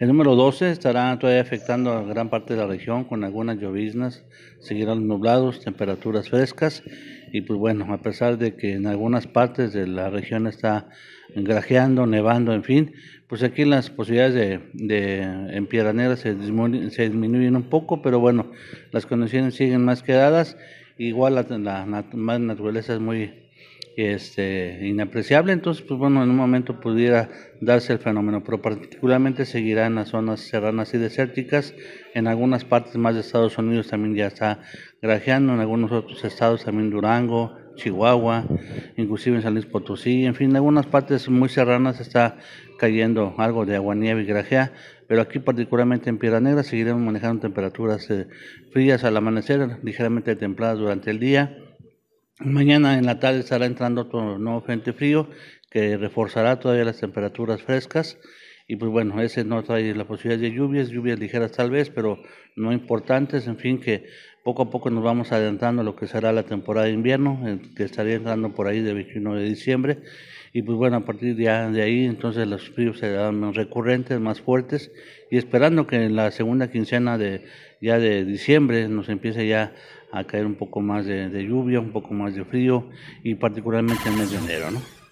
El número 12 estará todavía afectando a gran parte de la región con algunas lloviznas, seguirán nublados, temperaturas frescas y pues bueno, a pesar de que en algunas partes de la región está grajeando, nevando, en fin, pues aquí las posibilidades de, en Piedra se, se disminuyen un poco, pero bueno, las condiciones siguen más quedadas, igual la naturaleza es muy este, inapreciable, entonces pues bueno, en un momento pudiera darse el fenómeno, pero particularmente seguirá en las zonas serranas y desérticas, en algunas partes más de Estados Unidos también ya está grajeando, en algunos otros estados también Durango, Chihuahua, inclusive en San Luis Potosí, en fin, en algunas partes muy serranas está cayendo algo de agua nieve y grajea, pero aquí particularmente en Piedra Negra seguiremos manejando temperaturas eh, frías al amanecer, ligeramente templadas durante el día, Mañana en la tarde estará entrando otro nuevo frente frío que reforzará todavía las temperaturas frescas y pues bueno, ese no trae la posibilidad de lluvias, lluvias ligeras tal vez, pero no importantes, en fin, que poco a poco nos vamos adelantando a lo que será la temporada de invierno, eh, que estaría entrando por ahí de 21 de diciembre, y pues bueno, a partir de, ahí entonces los fríos serán más recurrentes, más fuertes, y esperando que en la segunda quincena de ya de diciembre nos empiece ya a caer un poco más de, lluvia, un poco más de frío, y particularmente en el mes de enero, ¿no?